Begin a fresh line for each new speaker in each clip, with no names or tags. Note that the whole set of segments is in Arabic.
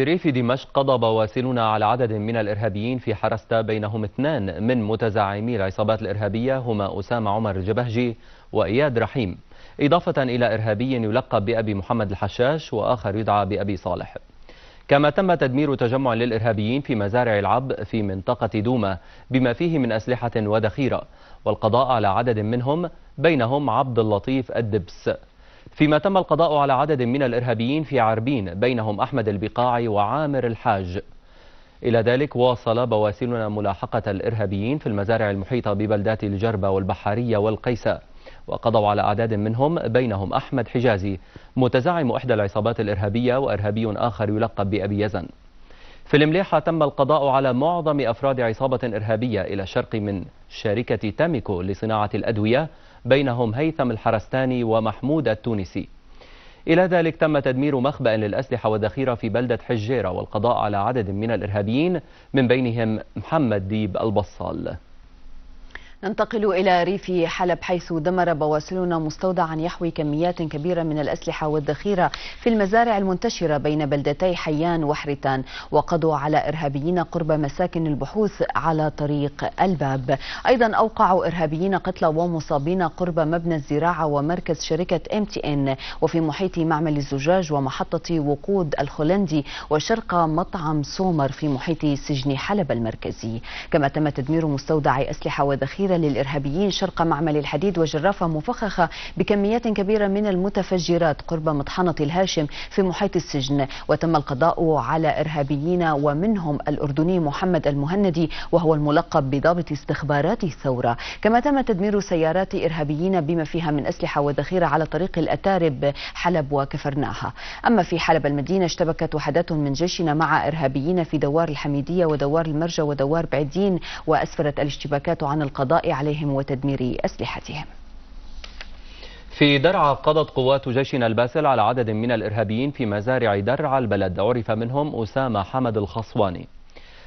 في ريف دمشق قضى بواسلنا على عدد من الإرهابيين في حرستا بينهم اثنان من متزعمي العصابات الإرهابية هما أسامة عمر الجبهجي وإياد رحيم إضافة إلى إرهابي يلقب بأبي محمد الحشاش وآخر يدعى بأبي صالح كما تم تدمير تجمع للإرهابيين في مزارع العب في منطقة دوما بما فيه من أسلحة وذخيرة والقضاء على عدد منهم بينهم عبد اللطيف الدبس فيما تم القضاء على عدد من الإرهابيين في عربين بينهم أحمد البقاعي وعامر الحاج إلى ذلك واصل بواسلنا ملاحقة الإرهابيين في المزارع المحيطة ببلدات الجربة والبحارية والقيساء وقضوا على أعداد منهم بينهم أحمد حجازي متزعم إحدى العصابات الإرهابية وإرهابي آخر يلقب بأبي يزن في المليحة تم القضاء على معظم أفراد عصابة إرهابية إلى الشرق من شركة تاميكو لصناعة الأدوية بينهم هيثم الحرستاني ومحمود التونسي إلى ذلك تم تدمير مخبأ للأسلحة والذخيرة في بلدة حجيرة والقضاء على عدد من الإرهابيين من بينهم محمد ديب البصال
ننتقل إلى ريف حلب حيث دمر بواسلون مستودعا يحوي كميات كبيرة من الأسلحة والذخيرة في المزارع المنتشرة بين بلدتي حيان وحرتان وقضوا على إرهابيين قرب مساكن البحوث على طريق الباب أيضا أوقعوا إرهابيين قتلى ومصابين قرب مبنى الزراعة ومركز شركة ام تي ان وفي محيط معمل الزجاج ومحطة وقود الخولندي وشرق مطعم سومر في محيط سجن حلب المركزي كما تم تدمير مستودع أسلحة وذخيرة كبيرة للإرهابيين شرق معمل الحديد وجرافة مفخخة بكميات كبيرة من المتفجرات قرب مطحنة الهاشم في محيط السجن وتم القضاء على إرهابيين ومنهم الأردني محمد المهندي وهو الملقب بضابط استخبارات الثورة كما تم تدمير سيارات إرهابيين بما فيها من أسلحة وذخيرة على طريق الأتارب حلب وكفرناها أما في حلب المدينة اشتبكت وحدات من جيشنا مع إرهابيين في دوار الحميدية ودوار المرجة ودوار بعدين وأسفرت الاشتباكات عن القضاء القضاء عليهم وتدمير أسلحتهم
في درعا قضت قوات جيشنا الباسل على عدد من الإرهابيين في مزارع درعا البلد عرف منهم أسامة حمد الخصواني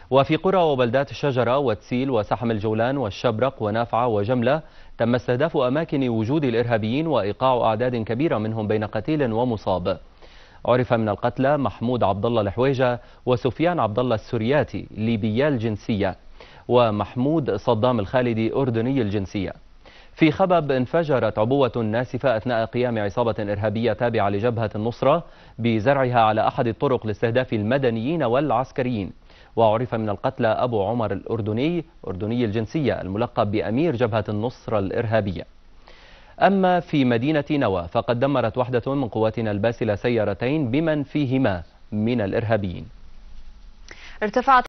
وفي قرى وبلدات الشجرة وتسيل وسحم الجولان والشبرق ونافعة وجملة تم استهداف أماكن وجود الإرهابيين وإيقاع أعداد كبيرة منهم بين قتيل ومصاب عرف من القتلى محمود عبد الله الحويجة وسفيان عبد الله السرياتي ليبيا الجنسية ومحمود صدام الخالدي أردني الجنسية في خبب انفجرت عبوة ناسفة أثناء قيام عصابة إرهابية تابعة لجبهة النصرة بزرعها على أحد الطرق لاستهداف المدنيين والعسكريين وعرف من القتلى أبو عمر الأردني أردني الجنسية الملقب بأمير جبهة النصرة الإرهابية أما في مدينة نوى فقد دمرت وحدة من قواتنا الباسلة سيارتين بمن فيهما من الإرهابيين
ارتفعت